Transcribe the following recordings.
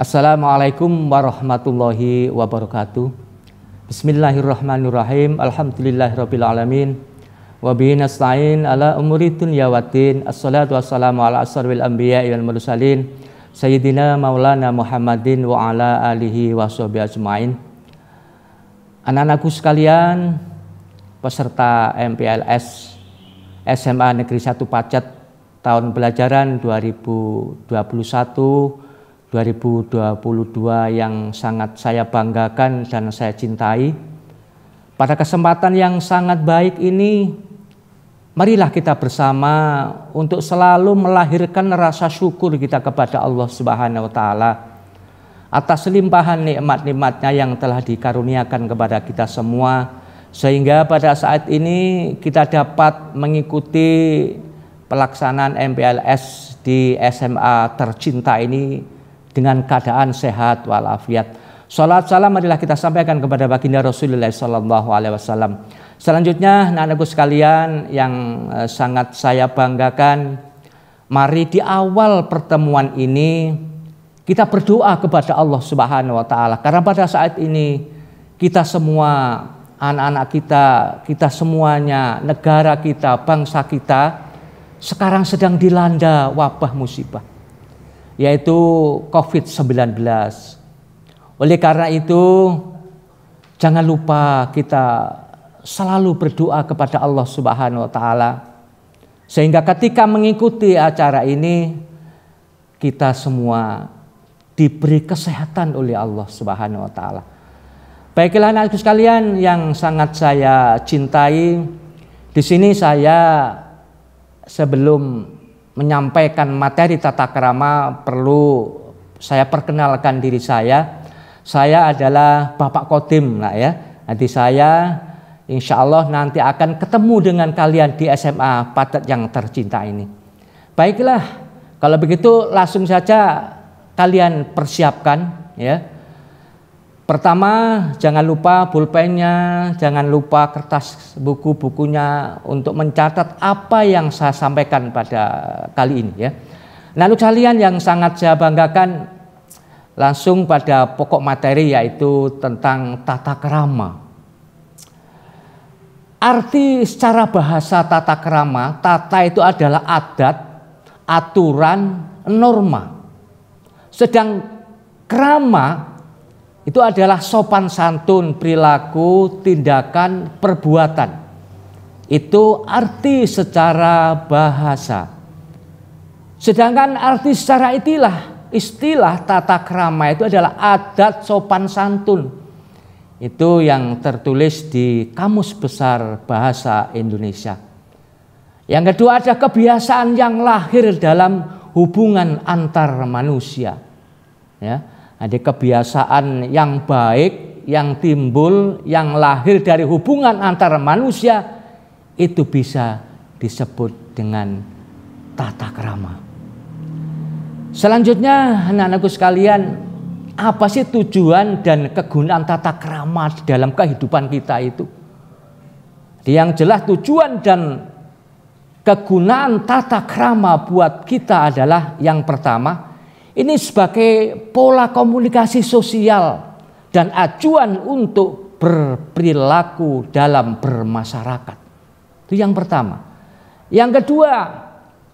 Assalamualaikum warahmatullahi wabarakatuh. Bismillahirrahmanirrahim. Alhamdulillahirrabbilalamin. Wabihi nasta'in ala umuri dunya watin. Assalatu wassalamu ala asarwil anbiya wal mursalin. Sayyidina maulana Muhammadin wa ala alihi wa sahbihi ajma'in. Anak-anakku sekalian, peserta MPLS SMA Negeri 1 Pacet tahun pelajaran 2021 2022 yang sangat saya banggakan dan saya cintai. Pada kesempatan yang sangat baik ini, marilah kita bersama untuk selalu melahirkan rasa syukur kita kepada Allah Subhanahu wa taala atas limpahan nikmat-nikmatnya yang telah dikaruniakan kepada kita semua sehingga pada saat ini kita dapat mengikuti pelaksanaan MPLS di SMA tercinta ini dengan keadaan sehat walafiat. Salat salam marilah kita sampaikan kepada baginda Rasulullah Sallallahu Alaihi Wasallam. Selanjutnya, anak-anakku sekalian yang eh, sangat saya banggakan, mari di awal pertemuan ini kita berdoa kepada Allah Subhanahu Wa Taala karena pada saat ini kita semua anak-anak kita, kita semuanya, negara kita, bangsa kita sekarang sedang dilanda wabah musibah yaitu COVID-19. Oleh karena itu, jangan lupa kita selalu berdoa kepada Allah Subhanahu wa taala sehingga ketika mengikuti acara ini kita semua diberi kesehatan oleh Allah Subhanahu wa taala. Baiklah anak anak sekalian yang sangat saya cintai, di sini saya sebelum menyampaikan materi tata kerama perlu saya perkenalkan diri saya. Saya adalah Bapak Kodim lah ya. Nanti saya insya Allah nanti akan ketemu dengan kalian di SMA Patet yang tercinta ini. Baiklah, kalau begitu langsung saja kalian persiapkan ya Pertama, jangan lupa pulpennya, jangan lupa kertas buku-bukunya untuk mencatat apa yang saya sampaikan pada kali ini ya. Lalu kalian yang sangat saya banggakan langsung pada pokok materi yaitu tentang tata kerama. Arti secara bahasa tata kerama, tata itu adalah adat, aturan, norma. Sedang kerama itu adalah sopan santun, perilaku, tindakan, perbuatan. Itu arti secara bahasa. Sedangkan arti secara istilah, istilah tata krama itu adalah adat sopan santun. Itu yang tertulis di Kamus Besar Bahasa Indonesia. Yang kedua ada kebiasaan yang lahir dalam hubungan antar manusia. Ya jadi nah, kebiasaan yang baik, yang timbul, yang lahir dari hubungan antara manusia itu bisa disebut dengan tata krama. Selanjutnya anak-anakku sekalian, apa sih tujuan dan kegunaan tata krama dalam kehidupan kita itu? Yang jelas tujuan dan kegunaan tata krama buat kita adalah yang pertama – ini sebagai pola komunikasi sosial dan acuan untuk berperilaku dalam bermasyarakat. Itu yang pertama. Yang kedua,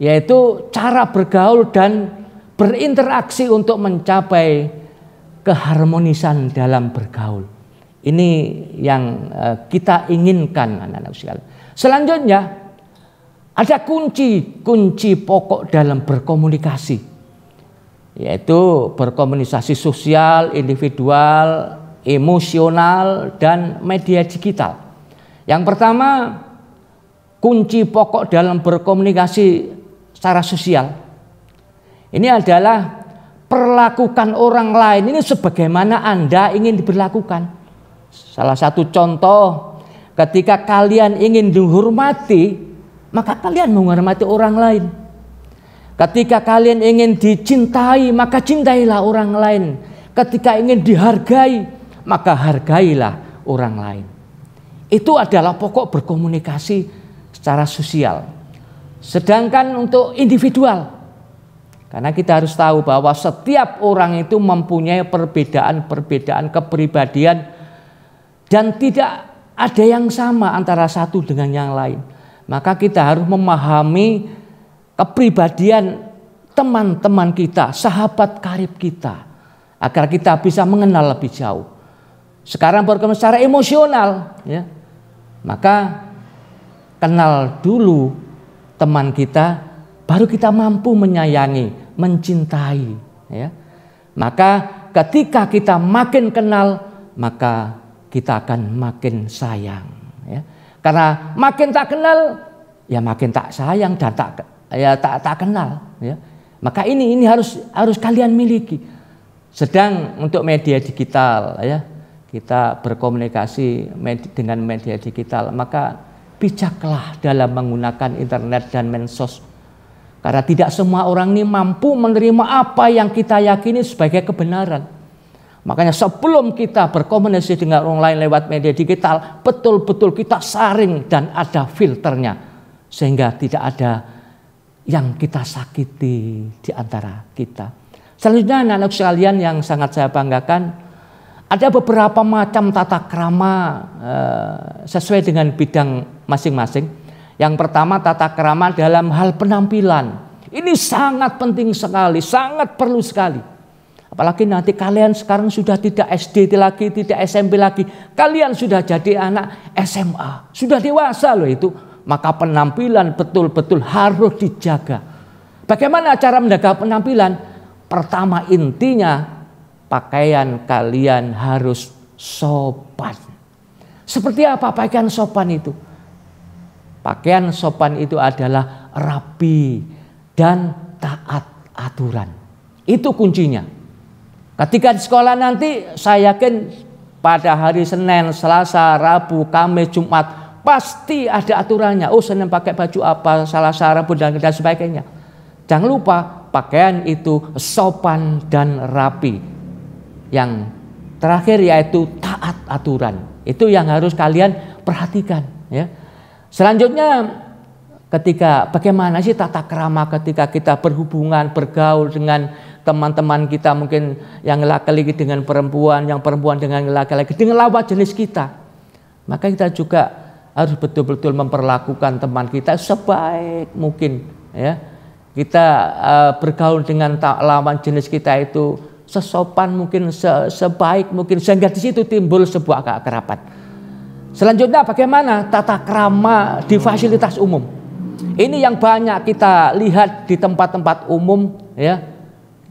yaitu cara bergaul dan berinteraksi untuk mencapai keharmonisan dalam bergaul. Ini yang eh, kita inginkan anak-anak sekalian. Selanjutnya ada kunci-kunci pokok dalam berkomunikasi yaitu berkomunikasi sosial, individual, emosional, dan media digital. Yang pertama, kunci pokok dalam berkomunikasi secara sosial ini adalah perlakukan orang lain ini sebagaimana Anda ingin diberlakukan. Salah satu contoh, ketika kalian ingin dihormati, maka kalian menghormati orang lain. Ketika kalian ingin dicintai, maka cintailah orang lain. Ketika ingin dihargai, maka hargailah orang lain. Itu adalah pokok berkomunikasi secara sosial. Sedangkan untuk individual, karena kita harus tahu bahwa setiap orang itu mempunyai perbedaan-perbedaan kepribadian dan tidak ada yang sama antara satu dengan yang lain. Maka kita harus memahami kepribadian teman-teman kita, sahabat karib kita, agar kita bisa mengenal lebih jauh. Sekarang berkembang secara emosional, ya. maka kenal dulu teman kita, baru kita mampu menyayangi, mencintai. Ya. Maka ketika kita makin kenal, maka kita akan makin sayang. Ya. Karena makin tak kenal, ya makin tak sayang dan tak ya tak tak kenal ya. Maka ini ini harus harus kalian miliki. Sedang untuk media digital ya, kita berkomunikasi med dengan media digital, maka bijaklah dalam menggunakan internet dan mensos. Karena tidak semua orang ini mampu menerima apa yang kita yakini sebagai kebenaran. Makanya sebelum kita berkomunikasi dengan orang lain lewat media digital, betul-betul kita saring dan ada filternya. Sehingga tidak ada yang kita sakiti di antara kita. Selanjutnya anak-anak sekalian yang sangat saya banggakan, ada beberapa macam tata kerama, eh, sesuai dengan bidang masing-masing. Yang pertama tata kerama dalam hal penampilan. Ini sangat penting sekali, sangat perlu sekali. Apalagi nanti kalian sekarang sudah tidak SD lagi, tidak SMP lagi. Kalian sudah jadi anak SMA, sudah dewasa loh itu maka penampilan betul-betul harus dijaga. Bagaimana cara menjaga penampilan? Pertama intinya pakaian kalian harus sopan. Seperti apa pakaian sopan itu? Pakaian sopan itu adalah rapi dan taat aturan. Itu kuncinya. Ketika di sekolah nanti saya yakin pada hari Senin, Selasa, Rabu, Kamis, Jumat Pasti ada aturannya. Oh senang pakai baju apa, salah sarang dan, dan sebagainya. Jangan lupa pakaian itu sopan dan rapi. Yang terakhir yaitu taat aturan. Itu yang harus kalian perhatikan. Ya. Selanjutnya ketika bagaimana sih tata kerama ketika kita berhubungan bergaul dengan teman-teman kita mungkin yang laki-laki dengan perempuan yang perempuan dengan laki-laki dengan lawan jenis kita maka kita juga harus betul-betul memperlakukan teman kita sebaik mungkin ya kita uh, bergaul dengan lawan jenis kita itu sesopan mungkin se sebaik mungkin sehingga di situ timbul sebuah keakraban selanjutnya bagaimana tata krama di fasilitas umum ini yang banyak kita lihat di tempat-tempat umum ya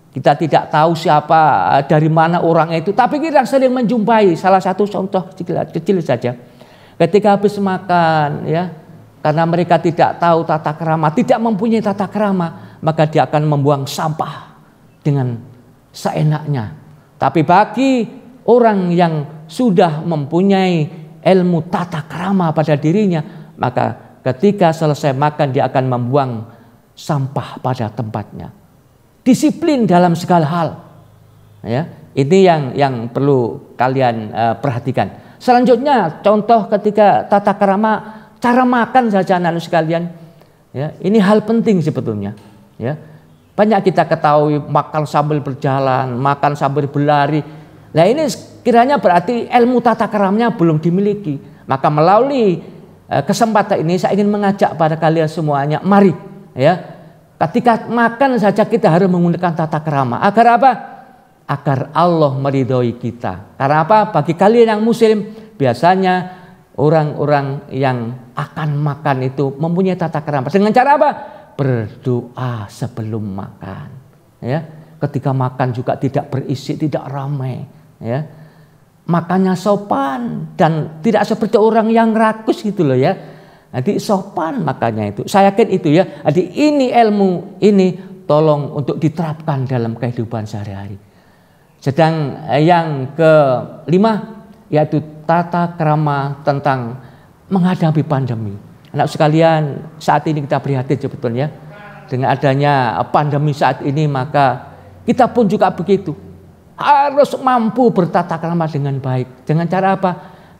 kita tidak tahu siapa eh, dari mana orang itu tapi kita sering menjumpai salah satu contoh kecil, kecil saja Ketika habis makan ya, karena mereka tidak tahu tata kerama, tidak mempunyai tata kerama, maka dia akan membuang sampah dengan seenaknya. Tapi bagi orang yang sudah mempunyai ilmu tata kerama pada dirinya, maka ketika selesai makan dia akan membuang sampah pada tempatnya. Disiplin dalam segala hal. Ya, ini yang yang perlu kalian uh, perhatikan. Selanjutnya contoh ketika tata kerama cara makan saja anak sekalian. Ya, ini hal penting sebetulnya. Ya. Banyak kita ketahui makan sambil berjalan, makan sambil berlari. Nah ini kiranya berarti ilmu tata keramnya belum dimiliki. Maka melalui eh, kesempatan ini saya ingin mengajak pada kalian semuanya, mari ya. Ketika makan saja kita harus menggunakan tata kerama. Agar apa? agar Allah meridhoi kita. Karena apa? Bagi kalian yang muslim biasanya orang-orang yang akan makan itu mempunyai tata kerama. Dengan cara apa? Berdoa sebelum makan. Ya. Ketika makan juga tidak berisi, tidak ramai. Ya. Makannya sopan dan tidak seperti orang yang rakus gitu loh ya. Nanti sopan makanya itu. Saya yakin itu ya. Jadi ini ilmu ini tolong untuk diterapkan dalam kehidupan sehari-hari. Sedang yang kelima yaitu tata kerama tentang menghadapi pandemi. Anak sekalian, saat ini kita prihatin sebetulnya dengan adanya pandemi saat ini maka kita pun juga begitu. Harus mampu bertata kerama dengan baik. Dengan cara apa?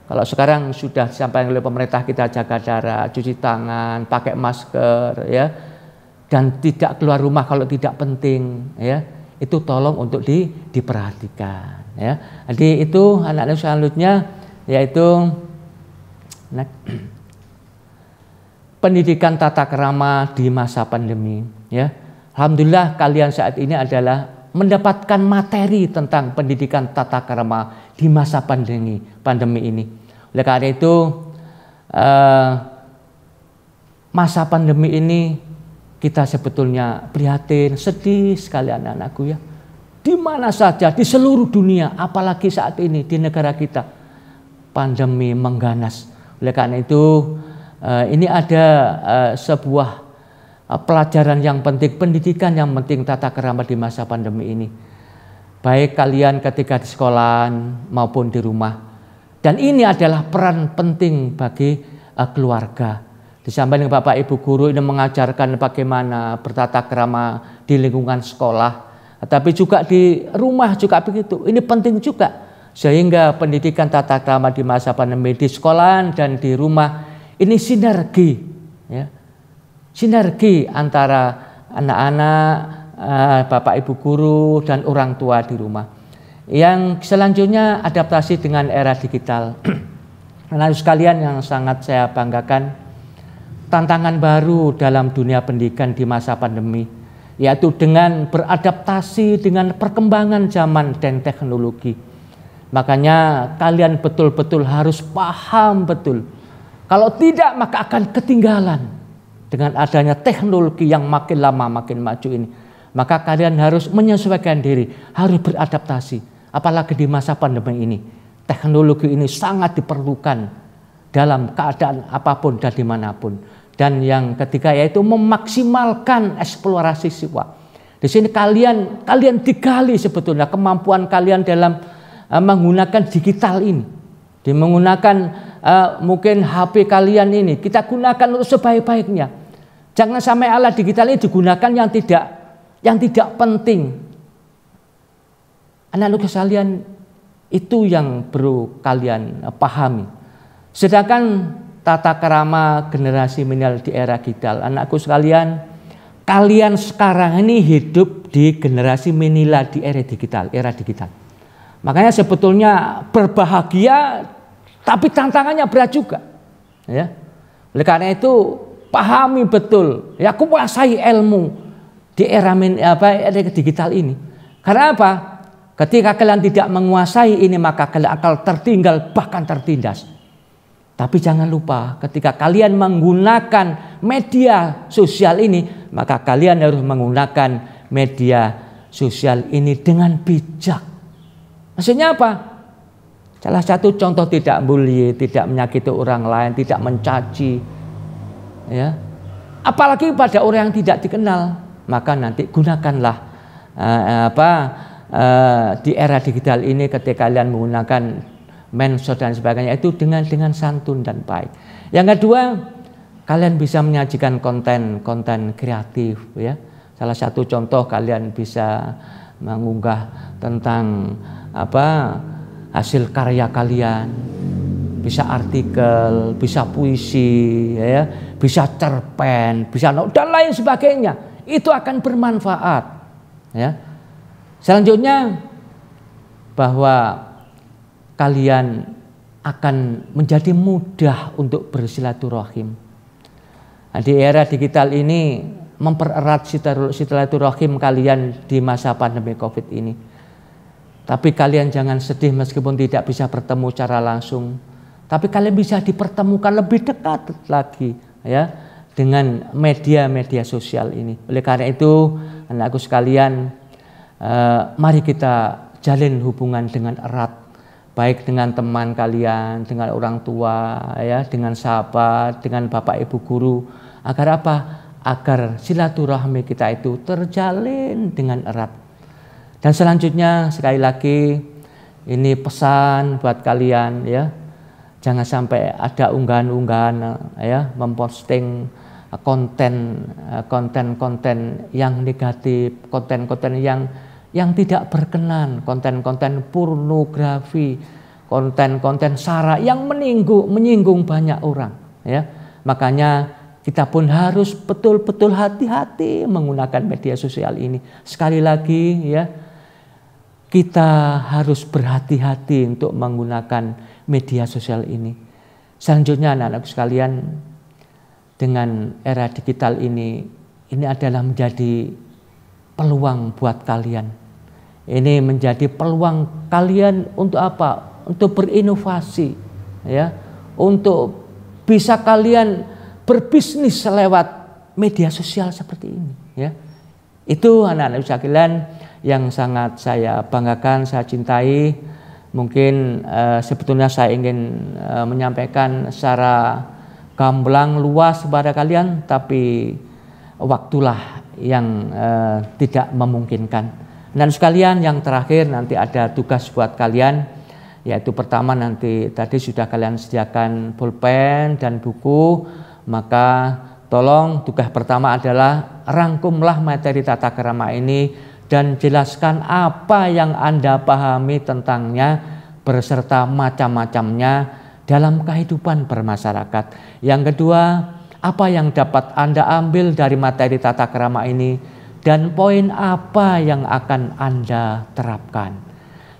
Kalau sekarang sudah disampaikan oleh pemerintah kita jaga darah, cuci tangan, pakai masker ya. Dan tidak keluar rumah kalau tidak penting ya itu tolong untuk di, diperhatikan ya. Jadi itu anak-anak selanjutnya yaitu nah, pendidikan tata kerama di masa pandemi ya. Alhamdulillah kalian saat ini adalah mendapatkan materi tentang pendidikan tata kerama di masa pandemi pandemi ini. Oleh karena itu eh, masa pandemi ini kita sebetulnya prihatin, sedih sekali anak-anakku ya. Di mana saja, di seluruh dunia, apalagi saat ini di negara kita, pandemi mengganas. Oleh karena itu, eh, ini ada eh, sebuah eh, pelajaran yang penting, pendidikan yang penting tata kerama di masa pandemi ini. Baik kalian ketika di sekolah maupun di rumah. Dan ini adalah peran penting bagi keluarga disampaikan Bapak Ibu guru ini mengajarkan bagaimana bertata kerama di lingkungan sekolah, tapi juga di rumah juga begitu. Ini penting juga sehingga pendidikan tata kerama di masa pandemi di sekolah dan di rumah ini sinergi, ya. sinergi antara anak-anak, eh, bapak ibu guru dan orang tua di rumah. Yang selanjutnya adaptasi dengan era digital. Nah, sekalian yang sangat saya banggakan tantangan baru dalam dunia pendidikan di masa pandemi, yaitu dengan beradaptasi dengan perkembangan zaman dan teknologi. Makanya kalian betul-betul harus paham betul. Kalau tidak maka akan ketinggalan dengan adanya teknologi yang makin lama makin maju ini. Maka kalian harus menyesuaikan diri, harus beradaptasi. Apalagi di masa pandemi ini, teknologi ini sangat diperlukan dalam keadaan apapun dan dimanapun. Dan yang ketiga yaitu memaksimalkan eksplorasi siswa. Di sini kalian kalian digali sebetulnya kemampuan kalian dalam eh, menggunakan digital ini. Di menggunakan uh, mungkin HP kalian ini kita gunakan untuk sebaik-baiknya. Jangan sampai alat digital ini digunakan yang tidak yang tidak penting. Analog kalian itu yang perlu kalian eh, pahami. Sedangkan tata kerama generasi milenial di era digital, anakku sekalian, kalian sekarang ini hidup di generasi milenial di era digital, era digital. Makanya sebetulnya berbahagia, tapi tantangannya berat juga. Ya. Oleh karena itu pahami betul, ya kuasai ilmu di era apa era digital ini. Karena apa? Ketika kalian tidak menguasai ini maka kalian akan tertinggal bahkan tertindas. Tapi jangan lupa, ketika kalian menggunakan media sosial ini, maka kalian harus menggunakan media sosial ini dengan bijak. Maksudnya apa? Salah satu contoh tidak bully, tidak menyakiti orang lain, tidak mencaci. Ya. Apalagi pada orang yang tidak dikenal, maka nanti gunakanlah uh, apa uh, di era digital ini ketika kalian menggunakan mensos dan sebagainya itu dengan dengan santun dan baik. Yang kedua, kalian bisa menyajikan konten-konten kreatif ya. Salah satu contoh kalian bisa mengunggah tentang apa hasil karya kalian. Bisa artikel, bisa puisi ya, bisa cerpen, bisa dan lain sebagainya. Itu akan bermanfaat ya. Selanjutnya bahwa kalian akan menjadi mudah untuk bersilaturahim. Nah, di era digital ini mempererat silaturahim kalian di masa pandemi Covid ini. Tapi kalian jangan sedih meskipun tidak bisa bertemu secara langsung. Tapi kalian bisa dipertemukan lebih dekat lagi ya dengan media-media sosial ini. Oleh karena itu, anakku sekalian, eh, mari kita jalin hubungan dengan erat baik dengan teman kalian, dengan orang tua, ya, dengan sahabat, dengan bapak ibu guru, agar apa? Agar silaturahmi kita itu terjalin dengan erat. Dan selanjutnya sekali lagi ini pesan buat kalian ya, jangan sampai ada unggahan-unggahan ya memposting konten konten-konten yang negatif, konten-konten yang yang tidak berkenan, konten-konten pornografi, konten-konten sara yang menyinggung, menyinggung banyak orang. Ya, makanya kita pun harus betul-betul hati-hati menggunakan media sosial ini. Sekali lagi ya, kita harus berhati-hati untuk menggunakan media sosial ini. Selanjutnya anak-anak sekalian, dengan era digital ini, ini adalah menjadi peluang buat kalian ini menjadi peluang kalian untuk apa? Untuk berinovasi, ya, untuk bisa kalian berbisnis lewat media sosial seperti ini, ya. Itu anak-anak usahawan yang sangat saya banggakan, saya cintai. Mungkin eh, sebetulnya saya ingin eh, menyampaikan secara gamblang luas kepada kalian, tapi waktulah yang eh, tidak memungkinkan. Dan sekalian yang terakhir nanti ada tugas buat kalian yaitu pertama nanti tadi sudah kalian sediakan pulpen dan buku maka tolong tugas pertama adalah rangkumlah materi tata kerama ini dan jelaskan apa yang Anda pahami tentangnya berserta macam-macamnya dalam kehidupan bermasyarakat. Yang kedua, apa yang dapat Anda ambil dari materi tata kerama ini? dan poin apa yang akan Anda terapkan.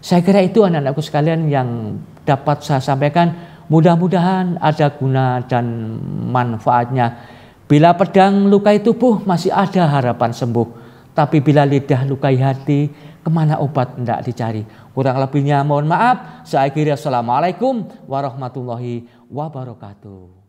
Saya kira itu anak-anakku sekalian yang dapat saya sampaikan. Mudah-mudahan ada guna dan manfaatnya. Bila pedang lukai tubuh masih ada harapan sembuh. Tapi bila lidah lukai hati, kemana obat tidak dicari. Kurang lebihnya mohon maaf. Saya kira Assalamualaikum warahmatullahi wabarakatuh.